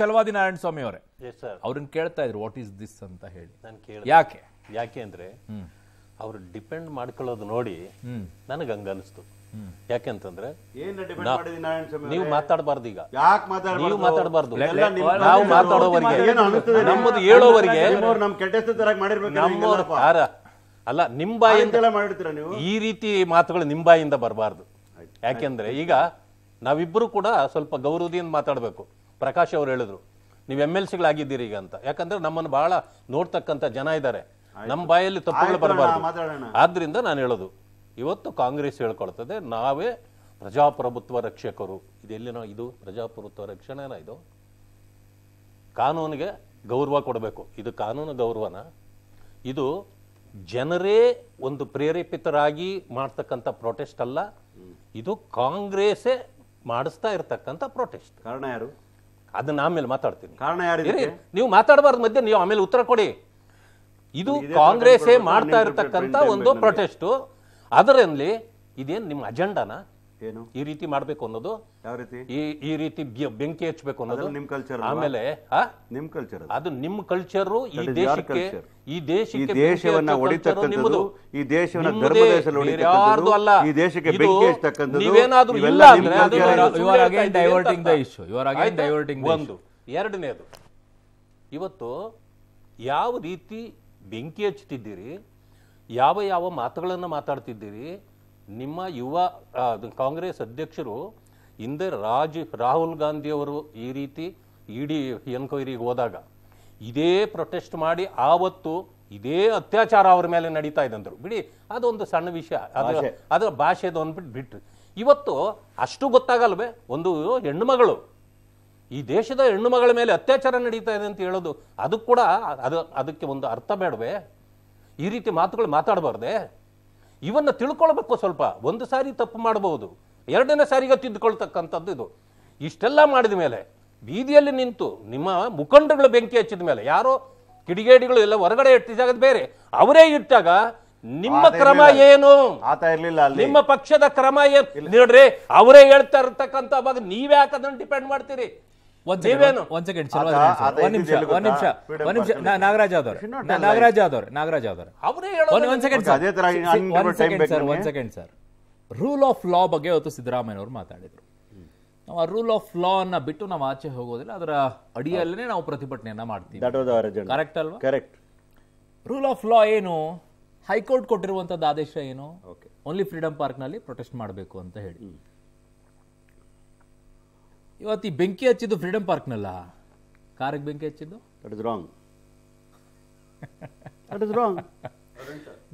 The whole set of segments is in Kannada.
ಚಲವಾದಿ ನಾರಾಯಣ ಸ್ವಾಮಿ ಅವರೇ ಅವ್ರನ್ನ ಕೇಳ್ತಾ ಇದ್ರು ವಾಟ್ ಈಸ್ ದಿಸ್ ಅಂತ ಹೇಳಿ ನಾನು ಕೇಳಿ ಯಾಕೆ ಯಾಕೆ ಅಂದ್ರೆ ಅವ್ರು ಡಿಪೆಂಡ್ ಮಾಡ್ಕೊಳ್ಳೋದು ನೋಡಿ ನನಗೆ ಹಂಗ ಅನಿಸ್ತು ಯಾಕೆಂತಂದ್ರೆ ನೀವು ಮಾತಾಡಬಾರ್ದು ಈಗ ನೀವು ಮಾತಾಡಬಾರ್ದು ನಾವು ಮಾತಾಡೋವರೆಗೆ ನಮ್ಮದು ಹೇಳೋವರೆಗೆ ಅಲ್ಲ ನಿಮ್ ಬಾಯಿಂದ ಈ ರೀತಿ ಮಾತುಗಳು ನಿಮ್ ಬಾಯಿಂದ ಬರಬಾರ್ದು ಯಾಕೆಂದ್ರೆ ಈಗ ನಾವಿಬ್ರು ಕೂಡ ಸ್ವಲ್ಪ ಗೌರವದಿಂದ ಮಾತಾಡ್ಬೇಕು ಪ್ರಕಾಶ್ ಅವರು ಹೇಳಿದ್ರು ನೀವು ಎಮ್ ಎಲ್ ಸಿಗಳಾಗಿದ್ದೀರಿ ಈಗ ಅಂತ ಯಾಕಂದ್ರೆ ನಮ್ಮನ್ನು ಬಹಳ ನೋಡ್ತಕ್ಕಂಥ ಜನ ಇದ್ದಾರೆ ನಮ್ಮ ಬಾಯಲ್ಲಿ ತಪ್ಪುಗಳು ಬರಬಾರ್ದು ಆದ್ರಿಂದ ನಾನು ಹೇಳೋದು ಇವತ್ತು ಕಾಂಗ್ರೆಸ್ ಹೇಳ್ಕೊಳ್ತದೆ ನಾವೇ ಪ್ರಜಾಪ್ರಭುತ್ವ ರಕ್ಷಕರು ಇದೆಲ್ಲಿನೋ ಇದು ಪ್ರಜಾಪ್ರಭುತ್ವ ರಕ್ಷಣೆನ ಇದು ಕಾನೂನಿಗೆ ಗೌರವ ಕೊಡಬೇಕು ಇದು ಕಾನೂನು ಗೌರವನ ಇದು ಜನರೇ ಒಂದು ಪ್ರೇರೇಪಿತರಾಗಿ ಮಾಡ್ತಕ್ಕಂಥ ಪ್ರೊಟೆಸ್ಟ್ ಅಲ್ಲ ಇದು ಕಾಂಗ್ರೆಸ್ಸೇ ಮಾಡಿಸ್ತಾ ಇರ್ತಕ್ಕಂಥ ಪ್ರೊಟೆಸ್ಟ್ ಕಾರಣ ಯಾರು ಅದನ್ನ ಆಮೇಲೆ ಮಾತಾಡ್ತೀನಿ ಕಾರಣ ಯಾರಿದ್ರೆ ನೀವು ಮಾತಾಡಬಾರ್ದು ಮಧ್ಯೆ ನೀವು ಆಮೇಲೆ ಉತ್ತರ ಕೊಡಿ ಇದು ಕಾಂಗ್ರೆಸ್ ಮಾಡ್ತಾ ಇರತಕ್ಕಂತ ಒಂದು ಪ್ರೊಟೆಸ್ಟ್ ಅದರಲ್ಲಿ ಇದೇನು ನಿಮ್ಮ ಅಜೆಂಡಾನ ಏನು ಈ ರೀತಿ ಮಾಡ್ಬೇಕು ಅನ್ನೋದು ಯಾವ ರೀತಿ ಈ ಈ ರೀತಿ ಬೆಂಕಿ ಹಚ್ಚಬೇಕು ಅನ್ನೋದು ನಿಮ್ ಕಲ್ಚರ್ ಆಮೇಲೆ ನಿಮ್ ಕಲ್ಚರ್ ಅದು ನಿಮ್ ಕಲ್ಚರ್ ಈ ದೇಶಕ್ಕೆ ಈ ದೇಶಕ್ಕೆ ದೇಶವನ್ನ ಹೊಡಿತಕ್ಕಂಥದ್ದು ಈ ದೇಶವನ್ನ ಧರ್ಮದೇಶದಲ್ಲಿ ಹೊಡಿತಕ್ಕಂಥದ್ದು ಅಲ್ಲ ಈ ದೇಶಕ್ಕೆ ಬೆಂಕಿ ಹಚ್ಚತಕ್ಕಂಥದ್ದು ನೀವೇನಾದ್ರೂ ಇಲ್ಲ ಅಂದ್ರೆ ಅದು diverting the issue you diverting ಒಂದು ಎರಡನೇದು ಇವತ್ತು ಯಾವ ರೀತಿ ಬೆಂಕಿ ಹಚ್ಚುತ್ತಿದ್ದೀರಿ ಯಾವ ಯಾವ ಮಾತುಗಳನ್ನು ಮಾತಾಡ್ತಿದ್ದೀರಿ ನಿಮ್ಮ ಯುವ ಕಾಂಗ್ರೆಸ್ ಅಧ್ಯಕ್ಷರು ಹಿಂದೆ ರಾಜ್ ರಾಹುಲ್ ಗಾಂಧಿಯವರು ಈ ರೀತಿ ಇಡಿ ಎನ್ಕ್ವೈರಿಗೆ ಹೋದಾಗ ಇದೇ ಪ್ರೊಟೆಸ್ಟ್ ಮಾಡಿ ಆವತ್ತು ಇದೇ ಅತ್ಯಾಚಾರ ಅವರ ಮೇಲೆ ನಡೀತಾ ಇದೆ ಅಂದರು ಬಿಡಿ ಅದೊಂದು ಸಣ್ಣ ವಿಷಯ ಅದು ಅದರ ಭಾಷೆದು ಅಂದ್ಬಿಟ್ಟು ಬಿಟ್ಟು ಇವತ್ತು ಅಷ್ಟು ಗೊತ್ತಾಗಲ್ವೇ ಒಂದು ಹೆಣ್ಣುಮಗಳು ಈ ದೇಶದ ಹೆಣ್ಣುಮಗಳ ಮೇಲೆ ಅತ್ಯಾಚಾರ ನಡೀತಾ ಇದೆ ಅಂತ ಹೇಳೋದು ಅದು ಕೂಡ ಅದು ಅದಕ್ಕೆ ಒಂದು ಅರ್ಥ ಬೇಡವೇ ಈ ರೀತಿ ಮಾತುಗಳು ಮಾತಾಡಬಾರ್ದೆ ಇವನ್ನ ತಿಳ್ಕೊಳ್ಬೇಕು ಸ್ವಲ್ಪ ಒಂದು ಸಾರಿ ತಪ್ಪು ಮಾಡಬಹುದು ಎರಡನೇ ಸಾರಿಗೆ ತಿದ್ದುಕೊಳ್ತಕ್ಕಂಥದ್ದು ಇದು ಇಷ್ಟೆಲ್ಲ ಮಾಡಿದ ಮೇಲೆ ಬೀದಿಯಲ್ಲಿ ನಿಂತು ನಿಮ್ಮ ಮುಖಂಡಗಳು ಬೆಂಕಿ ಹಚ್ಚಿದ ಮೇಲೆ ಯಾರೋ ಕಿಡಿಗೇಡಿಗಳು ಎಲ್ಲ ಹೊರಗಡೆ ಇಟ್ಟಿದಾಗ ಬೇರೆ ಅವರೇ ಇಟ್ಟಾಗ ನಿಮ್ಮ ಕ್ರಮ ಏನು ಇರ್ಲಿಲ್ಲ ನಿಮ್ಮ ಪಕ್ಷದ ಕ್ರಮ ಏನು ನೋಡ್ರಿ ಅವರೇ ಹೇಳ್ತಾ ಇರ್ತಕ್ಕಂಥ ಅವಾಗ ನೀವ್ಯಾಕೆ ಅದನ್ನ ಡಿಪೆಂಡ್ ಮಾಡ್ತೀರಿ ಒಂದ್ ಸೆಕೆಂಡ್ ಒಂದ್ ನಿಮಿಷ ಒಂದ್ ನಿಮಿಷ ಒಂದ್ ನಿಮಿಷ ನಾಗರಾಜ್ ಯಾವ್ದವ್ರ ನಾಗರಾಜ್ ಯಾವ್ದವ್ರ ನಾಗರಾಜ್ ಯಾವ್ದವ್ರ ಒಂದ್ ಸೆಕೆಂಡ್ ಸರ್ ಒಂದ್ ಸೆಕೆಂಡ್ ಸರ್ ಒಂದ್ second sir rule of law ಬಗ್ಗೆ ಇವತ್ತು ಸಿದ್ದರಾಮಯ್ಯ ಅವರು ಮಾತಾಡಿದ್ರು ನಾವು ಆ ರೂಲ್ ಆಫ್ ಲಾ ಅನ್ನ ಬಿಟ್ಟು ನಾವು ಆಚೆ ಹೋಗೋದಿಲ್ಲ ಅದರ ಅಡಿಯಲ್ಲೇ ನಾವು ಪ್ರತಿಭಟನೆಯನ್ನ ಮಾಡ್ತೀವಿ ಕರೆಕ್ಟ್ ಅಲ್ವಾ ಕರೆಕ್ಟ್ ರೂಲ್ ಆಫ್ ಲಾ ಏನು ಹೈಕೋರ್ಟ್ ಕೊಟ್ಟಿರುವಂತದ್ದು ಆದೇಶ ಏನು ಓನ್ಲಿ ಫ್ರೀಡಮ್ ಪಾರ್ಕ್ ನಲ್ಲಿ ಪ್ರೊಟೆಸ್ಟ್ ಮಾಡಬೇಕು ಅಂತ ಹೇಳಿ ಇವತ್ತು ಈ ಬೆಂಕಿ ಹಚ್ಚಿದ್ದು ಫ್ರೀಡಮ್ ಪಾರ್ಕ್ನಲ್ಲ ಕಾರಿಗೆ ಬೆಂಕಿ ಹಚ್ಚಿದ್ದು that is wrong that is wrong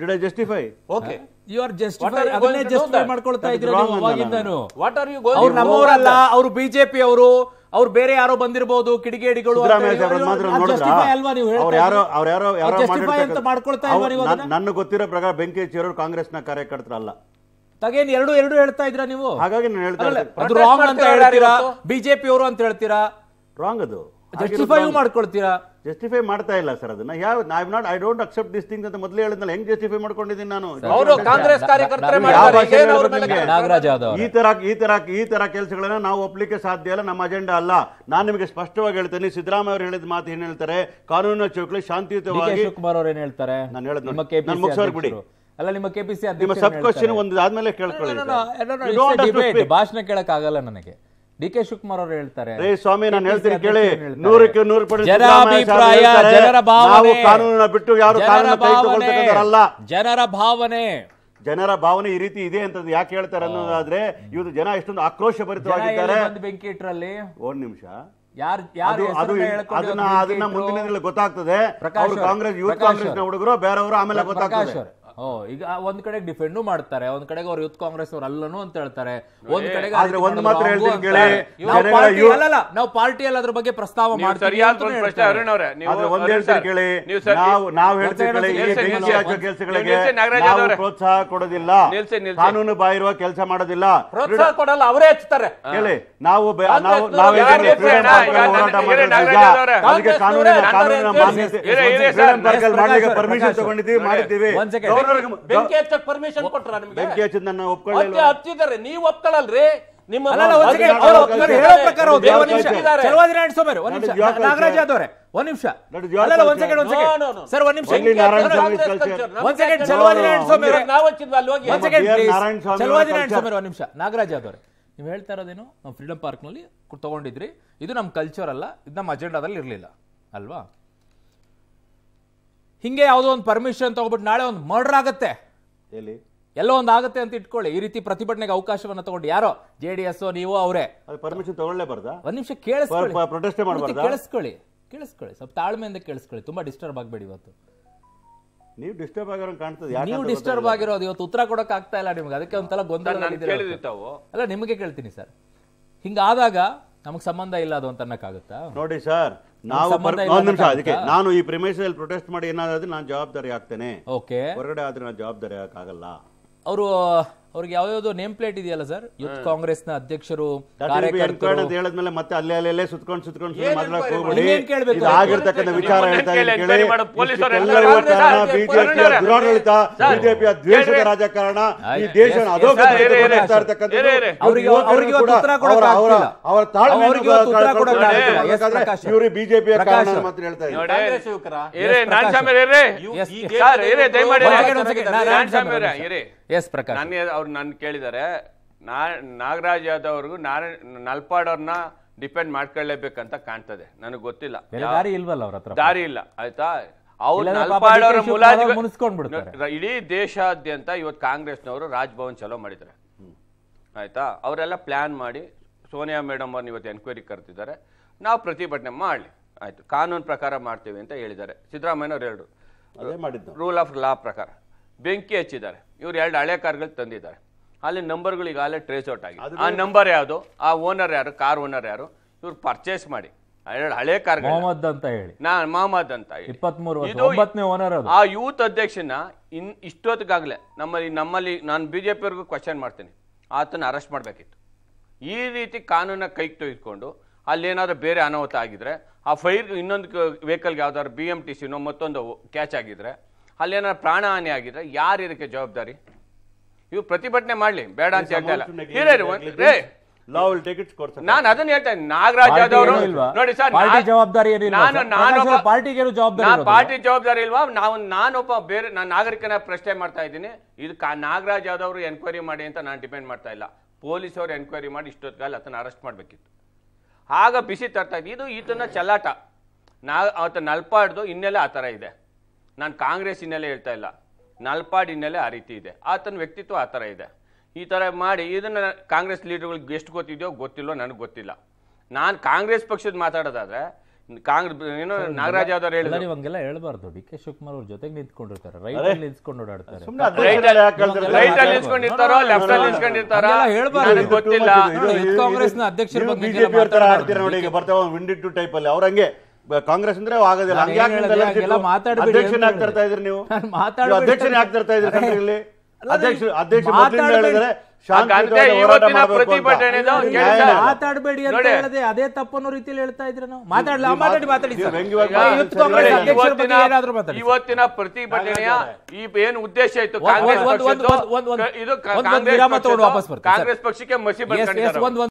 did I justify okay you are justify ಅದನ್ನೇ ಜಸ್ಟಿಫೈ ಮಾಡ್ಕೊಳ್ತಾ ಇದ್ದೀರಾ ನೀವು ಅವಾಗಿಂದನು ವಾಟ್ ಆರ್ ಯು ಗೋಯಿಂಗ್ ಅವ್ರು ನಮ್ಮವರಲ್ಲ ಅವರು ಬಿಜೆಪಿ ಅವರು ಅವ್ರು ಬೇರೆ ಯಾರೋ ಬಂದಿರಬಹುದು ಕಿಡಿಗೇಡಿಗಳು ಮಾಡ್ಕೊಳ್ತಾ ನನ್ನ ಗೊತ್ತಿರೋ ಪ್ರಕಾರ ಬೆಂಕಿ ಹಚ್ಚಿರೋರು ಕಾಂಗ್ರೆಸ್ನ ಕಾರ್ಯಕರ್ತರಲ್ಲ ತಗೇನ್ ಎರಡು ಎರಡು ಹೇಳ್ತಾ ಇದ್ರ ನೀವು ಹಾಗಾಗಿ ನಾನು ಅದು ರಾಂಗ್ ಅಂತ ಹೇಳ್ತೀರಾ ಅವರು ಅಂತ ಹೇಳ್ತೀರಾ ರಾಂಗ್ ಅದು ಜಸ್ಟಿಫೈ ಮಾಡ್ಕೊಳ್ತೀರಾ ಜಸ್ಟಿಫೈ ಮಾಡ್ತಾ ಇಲ್ಲ ಸರ್ ಅದನ್ನ ಯಾವ I not I don't accept this thing ಅಂತ ಮೊದಲೇ ಹೇಳಿದ್ನಲ್ಲ ಹೆಂಗ್ ಜಸ್ಟಿಫೈ ಮಾಡ್ಕೊಂಡಿದ್ದೀನಿ ನಾನು ಕಾಂಗ್ರೆಸ್ ಕಾರ್ಯಕರ್ತರ ಈ ತರ ಈ ತರ ಈ ತರ ಕೆಲಸಗಳನ್ನ ನಾವು ಒಪ್ಲಿಕ್ಕೆ ಸಾಧ್ಯ ಇಲ್ಲ ನಮ್ಮ ಅಜೆಂಡಾ ಅಲ್ಲ ನಾನು ನಿಮಗೆ ಸ್ಪಷ್ಟವಾಗಿ ಹೇಳ್ತೇನೆ ಸಿದ್ದರಾಮಯ್ಯ ಅವರು ಹೇಳಿದ ಮಾತು ಏನ್ ಹೇಳ್ತಾರೆ ಕಾನೂನಿನ ಚೌಕಲಿ ಶಾಂತಿಯುತವಾಗಿ ಶಿವಕುಮಾರ್ ಅವ್ರು ಏನ್ ಹೇಳ್ತಾರೆ ನಾನು ಹೇಳಿದ್ ಮುಗಿಸೋರ್ ಬಿಡಿ ಅಲ್ಲ ನಿಮ್ಮ ಕೆಪಿಸಿ ಅಧ್ಯಕ್ಷ ಸಬ್ ಕ್ವಶನ್ ಒಂದ್ ಆದ್ಮೇಲೆ ಕೇಳ್ಕೊಳ್ಳಿ ಭಾಷಣ ಕೇಳಕ್ಕಾಗಲ್ಲ ಆಗಲ್ಲ ನನಗೆ ಡಿ ಕೆ ಶಿವಕುಮಾರ್ ಅವರು ಹೇಳ್ತಾರೆ ಸ್ವಾಮಿ ನಾನು ಹೇಳ್ತೀನಿ ಕೇಳಿ ನೂರಕ್ಕೆ ನೂರು ನಾವು ಕಾನೂನನ್ನ ಬಿಟ್ಟು ಯಾರು ಕಾನೂನ ಜನರ ಭಾವನೆ ಜನರ ಭಾವನೆ ಈ ರೀತಿ ಇದೆ ಅಂತ ಯಾಕೆ ಹೇಳ್ತಾರೆ ಅನ್ನೋದಾದ್ರೆ ಇವತ್ತು ಜನ ಎಷ್ಟೊಂದು ಆಕ್ರೋಶ ಭರಿತವಾಗಿದ್ದಾರೆ ಬೆಂಕಿ ಇಟ್ರಲ್ಲಿ ಒಂದ್ ನಿಮಿಷ ಅದನ್ನ ಅದನ್ನ ಮುಂದಿನ ಗೊತ್ತಾಗ್ತದೆ ಕಾಂಗ್ರೆಸ್ ಯೂತ್ ನ ಹುಡುಗರು ಬೇರೆಯವರು ಆಮೇಲೆ ಗೊತ್ತಾಗ್ತದೆ ಈಗ ಒಂದ್ ಕಡೆ ಡಿಫೆಂಡ್ ಮಾಡ್ತಾರೆ ಒಂದ್ ಕಡೆ ಅವ್ರ ಯೂತ್ ಕಾಂಗ್ರೆಸ್ ಅವ್ರು ಅಲ್ಲನು ಅಂತ ಹೇಳ್ತಾರೆ ಒಂದ್ ಕಡೆ ನಾವು ಪಾರ್ಟಿಯಲ್ಲಿ ಅದ್ರ ಬಗ್ಗೆ ಪ್ರಸ್ತಾವ ಮಾಡ್ತೀವಿ ಪ್ರೋತ್ಸಾಹ ಕೊಡೋದಿಲ್ಲ ಕಾನೂನು ಬಾಯಿರುವ ಕೆಲಸ ಮಾಡೋದಿಲ್ಲ ಪ್ರೋತ್ಸಾಹ ಕೊಡಲ್ಲ ಅವರೇ ಹಚ್ತಾರೆ ಕೇಳಿ ನಾವು ಕಾನೂನಿನ ಪರ್ಮಿಷನ್ ತಗೊಂಡಿದ್ದೀವಿ ಮಾಡಿದ್ದೀವಿ ಬೆಂಕಿ ಹಚ್ಚಕ್ ಪರ್ಮಿಷನ್ ಕೊಟ್ರ ನಿಮ್ಗೆ ಬೆಂಕಿ ಹಚ್ಚಿದ್ ನನ್ನ ಒಪ್ಕೊಳ್ಳಿ ಹಚ್ಚಿದ್ದಾರೆ ನೀವು ಒಪ್ಕೊಳ್ಳಲ್ರಿ ನಿಮ್ಮ ಹೇಳೋ ಪ್ರಕಾರ ನಾಗರಾಜ್ ಯಾದವ್ರೆ ಒಂದ್ ನಿಮಿಷ ಒಂದ್ ಸೆಕೆಂಡ್ ಒಂದ್ ಸೆಕೆಂಡ್ ಸರ್ ಒಂದ್ ನಿಮಿಷ ಒಂದ್ ಸೆಕೆಂಡ್ ಚಲವಾದಿನಾರಾಯಣ ಸ್ವಾಮಿ ನಾವು ಹಚ್ಚಿದ್ವಿ ಅಲ್ಲಿ ಹೋಗಿ ಒಂದ್ ಸೆಕೆಂಡ್ ಚಲವಾದಿನಾರಾಯಣ ಸ್ವಾಮಿ ಒಂದ್ ನಿಮಿಷ ನಾಗರಾಜ್ ಯಾದವ್ರೆ ನೀವು ಹೇಳ್ತಾ ಇರೋದೇನು ನಾವು ಫ್ರೀಡಮ್ ಪಾರ್ಕ್ನಲ್ಲಿ ತಗೊಂಡಿದ್ರಿ ಇದು ನಮ್ಮ ಕಲ್ಚರ್ ಅಲ್ಲ ಇದು ನಮ್ಮ ಅಜೆಂಡಾದಲ್ಲಿ ಇರಲಿಲ್ಲ ಅಲ್ವಾ ಹಿಂಗೆ ಯಾವುದೋ ಒಂದು ಪರ್ಮಿಷನ್ ತಗೊಬಿಟ್ಟು ನಾಳೆ ಒಂದು ಮರ್ಡರ್ ಆಗುತ್ತೆ ಎಲ್ಲಿ ಎಲ್ಲೋ ಒಂದು ಆಗುತ್ತೆ ಅಂತ ಇಟ್ಕೊಳ್ಳಿ ಈ ರೀತಿ ಪ್ರತಿಭಟನೆಗೆ ಅವಕಾಶವನ್ನ ತಗೊಂಡು ಯಾರೋ ಜೆ ಡಿ ಎಸ್ ನೀವು ಅವರೇ ಪರ್ಮಿಷನ್ ತಗೊಳ್ಳೇಬಾರ್ದಾ ಒಂದ್ ನಿಮಿಷ ಕೇಳಿಸ್ಕೊಳ್ಳಿ ಕೇಳಿಸ್ಕೊಳ್ಳಿ ಕೇಳಿಸ್ಕೊಳ್ಳಿ ಸ್ವಲ್ಪ ತಾಳ್ಮೆಯಿಂದ ಕೇಳಿಸ್ಕೊಳ್ಳಿ ತುಂಬಾ ಡಿಸ್ಟರ್ಬ್ ಆಗಬೇಡಿ ಇವತ್ತು ನೀವು ಡಿಸ್ಟರ್ಬ್ ಆಗಿರೋ ಕಾಣ್ತದೆ ನೀವು ಡಿಸ್ಟರ್ಬ್ ಆಗಿರೋದು ಇವತ್ತು ಉತ್ತರ ಕೊಡಕ್ ಆಗ್ತಾ ಇಲ್ಲ ನಿಮ್ಗೆ ಅದಕ್ಕೆ ಒಂಥರ ಗೊಂದಲ ಅಲ್ಲ ನಿಮಗೆ ಕೇಳ್ತೀನಿ ಸರ್ ಹಿಂಗಾದಾಗ ನಮಗೆ ಸಂಬಂಧ ಇಲ್ಲ ಅದು ಅಂತ ಅನ್ನಕ್ಕಾಗುತ್ತಾ ನೋಡಿ ಸರ್ ನಾವು ಒಂದ್ ನಿಮಿಷ ಅದಕ್ಕೆ ನಾನು ಈ ಪ್ರಿಮೈಸಲ್ಲಿ ಪ್ರೊಟೆಸ್ಟ್ ಮಾಡಿ ಏನಾದ್ರೆ ನಾನು ಜವಾಬ್ದಾರಿ ಆಗ್ತೇನೆ ಹೊರಗಡೆ ಆದ್ರೆ ನಾನು ಜವಾಬ್ದಾರಿ ಆಗಲ್ಲ ಅವರು ಅವ್ರಿಗೆ ಯಾವ್ದೋ ನೇಮ್ ಪ್ಲೇಟ್ ಇದೆಯಲ್ಲ ಸರ್ ಯೂತ್ ಕಾಂಗ್ರೆಸ್ನ ಅಧ್ಯಕ್ಷರು ಹೇಳಿದ್ಮೇಲೆ ಮತ್ತೆ ಅಲ್ಲೇ ಅಲ್ಲೇ ಸುತ್ಕೊಂಡು ಸುತ್ಕೊಂಡು ವಿಚಾರ ಬಿಜೆಪಿಯ ರಾಜಕಾರಣ ಈ ದೇಶ ಅವರ ತಾಳ್ಮೆ ಇವರು ಬಿಜೆಪಿಯ ಕಾರಣ ಮಾತ್ರ ಹೇಳ್ತಾ ಇದ್ದಾರೆ ಎಸ್ ಪ್ರಕಾಶ್ ಅವ್ರು ನನ್ನ ಕೇಳಿದ್ದಾರೆ ನಾ ನಾಗರಾಜ್ ಯಾದವ್ ಅವ್ರಿಗೂ ನಲ್ಪಾಡೋರ್ನ ಡಿಪೆಂಡ್ ಮಾಡ್ಕೊಳ್ಳೇಬೇಕಂತ ಕಾಣ್ತದೆ ನನಗೆ ಗೊತ್ತಿಲ್ಲ ದಾರಿ ಇಲ್ವಲ್ಲ ದಾರಿ ಇಲ್ಲ ಆಯ್ತಾ ಇಡೀ ದೇಶಾದ್ಯಂತ ಇವತ್ತು ಕಾಂಗ್ರೆಸ್ನವರು ರಾಜ್ಭವನ್ ಚಲೋ ಮಾಡಿದ್ದಾರೆ ಆಯ್ತಾ ಅವರೆಲ್ಲ ಪ್ಲಾನ್ ಮಾಡಿ ಸೋನಿಯಾ ಮೇಡಮ್ ಅವ್ರನ್ನ ಇವತ್ತು ಎನ್ಕ್ವೈರಿ ಕರೆದಿದ್ದಾರೆ ನಾವು ಪ್ರತಿಭಟನೆ ಮಾಡಲಿ ಆಯ್ತು ಕಾನೂನು ಪ್ರಕಾರ ಮಾಡ್ತೀವಿ ಅಂತ ಹೇಳಿದ್ದಾರೆ ಅವ್ರು ಹೇಳಿದ್ರು ರೂಲ್ ಆಫ್ ಲಾ ಪ್ರಕಾರ ಬೆಂಕಿ ಹಚ್ಚಿದ್ದಾರೆ ಇವ್ರು ಎರಡು ಹಳೆ ಕಾರ್ಗಳು ತಂದಿದ್ದಾರೆ ಅಲ್ಲಿ ನಂಬರ್ಗಳು ಅಲ್ಲೇ ಟ್ರೇಸ್ ಔಟ್ ಆಗಿದೆ ಆ ನಂಬರ್ ಯಾವುದು ಆ ಓನರ್ ಯಾರು ಕಾರ್ ಓನರ್ ಯಾರು ಇವ್ರು ಪರ್ಚೇಸ್ ಮಾಡಿ ಎರಡು ಹಳೆ ಕಾರ್ ಮೊಹಮ್ಮದ್ ಅಂತ ಹೇಳಿ ನಾ ಮೊಹಮ್ಮದ್ ಅಂತ ಹೇಳಿ ಓನರ್ ಆ ಯೂತ್ ಅಧ್ಯಕ್ಷನ ಇನ್ ಇಷ್ಟೊತ್ತಿಗಾಗ್ಲೆ ನಮ್ಮಲ್ಲಿ ನಮ್ಮಲ್ಲಿ ನಾನು ಬಿ ಜೆ ಪಿವರೆಗೂ ಕ್ವಶನ್ ಮಾಡ್ತೀನಿ ಆತನ ಅರೆಸ್ಟ್ ಮಾಡಬೇಕಿತ್ತು ಈ ರೀತಿ ಕಾನೂನ ಕೈಗೆ ತೆಗೆದುಕೊಂಡು ಅಲ್ಲೇನಾದರೂ ಬೇರೆ ಅನಾಹುತ ಆಗಿದ್ರೆ ಆ ಫೈರ್ ಇನ್ನೊಂದು ವೆಹಿಕಲ್ಗೆ ಯಾವ್ದಾದ್ರು ಬಿ ಎಮ್ ಟಿ ಸಿನೋ ಮತ್ತೊಂದು ಕ್ಯಾಚ್ ಆಗಿದ್ರೆ ಅಲ್ಲೇನ ಹಾನಿ ಆಗಿದ್ರೆ ಯಾರು ಇದಕ್ಕೆ ಜವಾಬ್ದಾರಿ ಇವು ಪ್ರತಿಭಟನೆ ಮಾಡ್ಲಿ ಬೇಡ ಅಂತ ಹೇಳ್ತಾ ಇಲ್ಲ ನಾನು ಅದನ್ನ ಹೇಳ್ತಾ ಇದ್ದೀನಿ ನಾಗರಾಜ್ ಯಾದವ್ ನೋಡಿ ಸರ್ ಜವಾಬ್ದಾರಿ ನಾನು ನಾನು ಪಾರ್ಟಿ ಜವಾಬ್ದಾರಿ ಇಲ್ವಾ ನಾವು ನಾನೊಬ್ಬ ಬೇರೆ ನಾನು ನಾಗರಿಕನ ಪ್ರಶ್ನೆ ಮಾಡ್ತಾ ಇದ್ದೀನಿ ಇದು ನಾಗರಾಜ್ ಯಾದವ್ ಎನ್ಕ್ವೈರಿ ಮಾಡಿ ಅಂತ ನಾನು ಡಿಪೆಂಡ್ ಮಾಡ್ತಾ ಇಲ್ಲ ಪೊಲೀಸ್ ಅವರು ಎನ್ಕ್ವೈರಿ ಮಾಡಿ ಇಷ್ಟೊತ್ತಿಗೆ ಅದನ್ನ ಅರೆಸ್ಟ್ ಮಾಡ್ಬೇಕಿತ್ತು ಆಗ ಬಿಸಿ ತರ್ತಾ ಇದ್ದೀನಿ ಇದು ಈತನ ಚಲಾಟ ನಾ ಆತ ನಲ್ಪಾಡ್ದು ಇನ್ನೆಲ್ಲ ಆ ಥರ ಇದೆ ನಾನು ಕಾಂಗ್ರೆಸ್ ಹಿನ್ನೆಲೆ ಹೇಳ್ತಾ ಇಲ್ಲ ನಲ್ಪಾಡ್ ಹಿನ್ನೆಲೆ ಆ ರೀತಿ ಇದೆ ಆತನ ವ್ಯಕ್ತಿತ್ವ ಆ ಥರ ಇದೆ ಈ ಥರ ಮಾಡಿ ಇದನ್ನು ಕಾಂಗ್ರೆಸ್ ಲೀಡರ್ಗಳಿಗೆ ಎಷ್ಟು ಗೊತ್ತಿದೆಯೋ ಗೊತ್ತಿಲ್ಲೋ ನನಗೆ ಗೊತ್ತಿಲ್ಲ ನಾನು ಕಾಂಗ್ರೆಸ್ ಪಕ್ಷದ ಮಾತಾಡೋದಾದ್ರೆ ಕಾಂಗ್ರೆಸ್ ಏನೋ ನಾಗರಾಜ್ ಯಾವ್ದಾರು ಹೇಳಿದ್ರೆ ಇವಂಗೆಲ್ಲ ಹೇಳ್ಬಾರ್ದು ಡಿ ಕೆ ಶಿವಕುಮಾರ್ ಅವ್ರ ಜೊತೆಗೆ ನಿಂತ್ಕೊಂಡಿರ್ತಾರೆ ರೈಟ್ ಅಲ್ಲಿ ನಿಂತ್ಕೊಂಡು ಓಡಾಡ್ತಾರೆ ರೈಟ್ ಅಲ್ಲಿ ನಿಂತ್ಕೊಂಡಿರ್ತಾರೋ ಲೆಫ್ಟ್ ಅಲ್ಲಿ ನಿಂತ್ಕೊಂಡಿರ್ತಾರೋ ಹೇಳ್ಬಾರ್ದು ಗೊತ್ತಿಲ್ಲ ಕಾಂಗ್ರೆಸ್ ನ ಅಧ್ಯಕ್ಷರ ಬಗ್ಗೆ ಬಿಜೆಪಿ ಬರ್ತಾವ ವಿಂಡಿ ಟು ಟೈಪ್ ಅಲ್ಲಿ ಅವ್ರ ಹಂಗೆ ಕಾಂಗ್ರೆಸ್ ಅಂದ್ರೆ ಆಗೋದಿಲ್ಲ ಅಧ್ಯಕ್ಷನ ಯಾಕೆ ಇದ್ರಿ ನೀವು ಅಧ್ಯಕ್ಷನ ಯಾಕೆ ತರ್ತಾ ಇದ್ರಿ ಕಂಟ್ರಿಯಲ್ಲಿ ಅಧ್ಯಕ್ಷ ಅಧ್ಯಕ್ಷ ಹೇಳಿದ್ರೆ ಮಾತಾಡಬೇಡಿ ಅಂತ ಹೇಳದೆ ಅದೇ ತಪ್ಪನ್ನೋ ರೀತಿಯಲ್ಲಿ ಹೇಳ್ತಾ ಇದ್ರೆ ನಾವು ಮಾತಾಡಲ್ಲ ಮಾತಾಡಿ ಮಾತಾಡಿ ಇವತ್ತಿನ ಪ್ರತಿಭಟನೆಯ ಈ ಏನ್ ಉದ್ದೇಶ ಇತ್ತು ಕಾಂಗ್ರೆಸ್ ಇದು ವಾಪಸ್ ಕಾಂಗ್ರೆಸ್ ಪಕ್ಷಕ್ಕೆ ಮಸಿ ಬರ್ತಾರೆ